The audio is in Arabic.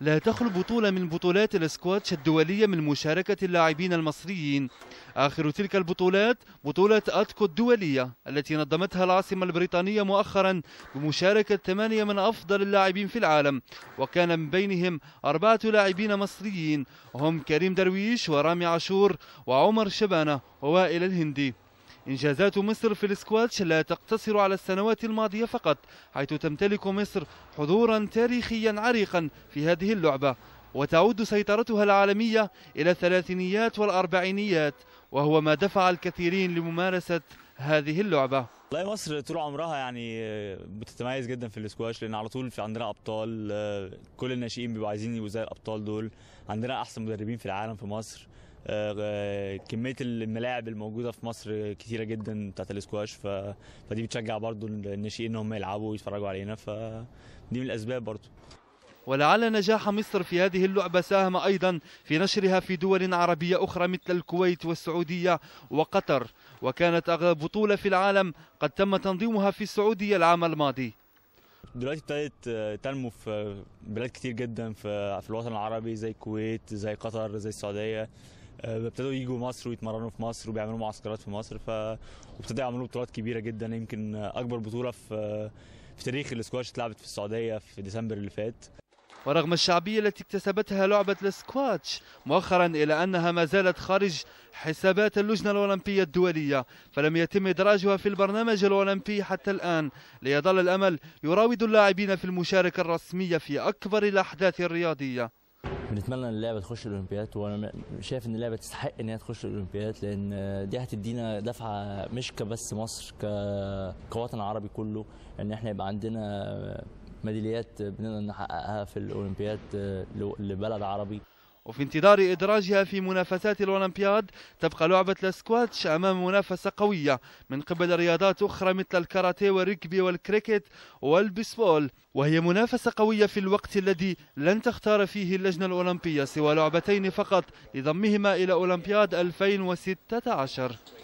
لا تخلو بطولة من بطولات الاسكواتش الدولية من مشاركة اللاعبين المصريين آخر تلك البطولات بطولة أتكو الدولية التي نظمتها العاصمة البريطانية مؤخرا بمشاركة ثمانية من أفضل اللاعبين في العالم وكان من بينهم أربعة لاعبين مصريين هم كريم درويش ورامي عاشور وعمر شبانة ووائل الهندي إنجازات مصر في الاسكواتش لا تقتصر على السنوات الماضية فقط حيث تمتلك مصر حضورا تاريخيا عريقا في هذه اللعبة وتعود سيطرتها العالمية إلى الثلاثينيات والأربعينيات وهو ما دفع الكثيرين لممارسة هذه اللعبة لا مصر طول عمرها يعني بتتميز جدا في الاسكواش لان على طول في عندنا ابطال آه، كل الناشئين بيبقوا عايزين يبقوا زي الابطال دول عندنا احسن مدربين في العالم في مصر آه، كميه الملاعب الموجوده في مصر كثيره جدا بتاعت الاسكواش ف... فدي بتشجع برضو الناشئين ان هم يلعبوا ويتفرجوا علينا فدي من الاسباب برضو ولعل نجاح مصر في هذه اللعبة ساهم أيضا في نشرها في دول عربية أخرى مثل الكويت والسعودية وقطر وكانت أغلب بطولة في العالم قد تم تنظيمها في السعودية العام الماضي دلوقتي ابتدت آه، تنمو في بلاد كتير جدا في الوطن العربي زي الكويت زي قطر زي السعودية ابتدوا يجوا مصر ويتمرنوا في مصر وبيعملوا معسكرات في مصر ف وابتدوا يعملوا بطولات كبيره جدا يمكن اكبر بطوله في في تاريخ الاسكواش اتلعبت في السعوديه في ديسمبر اللي فات ورغم الشعبية التي اكتسبتها لعبة الاسكواتش مؤخرا إلى أنها ما زالت خارج حسابات اللجنة الأولمبية الدولية فلم يتم إدراجها في البرنامج الأولمبي حتى الآن ليظل الأمل يراود اللاعبين في المشاركة الرسمية في أكبر الأحداث الرياضية بنتمنى ان اللعبه تخش الاولمبياد وانا شايف ان اللعبه تستحق ان هي تخش الاولمبياد لان دي هتدينا دفعه مش كبس مصر كوطن عربي كله ان احنا يبقى عندنا ميداليات بنقدر نحققها في الاولمبياد آه، لبلد عربي وفي انتظار إدراجها في منافسات الأولمبياد تبقى لعبة الاسكواتش أمام منافسة قوية من قبل رياضات أخرى مثل الكاراتيه والركبي والكريكت والبيسبول وهي منافسة قوية في الوقت الذي لن تختار فيه اللجنة الأولمبية سوى لعبتين فقط لضمهما إلى أولمبياد 2016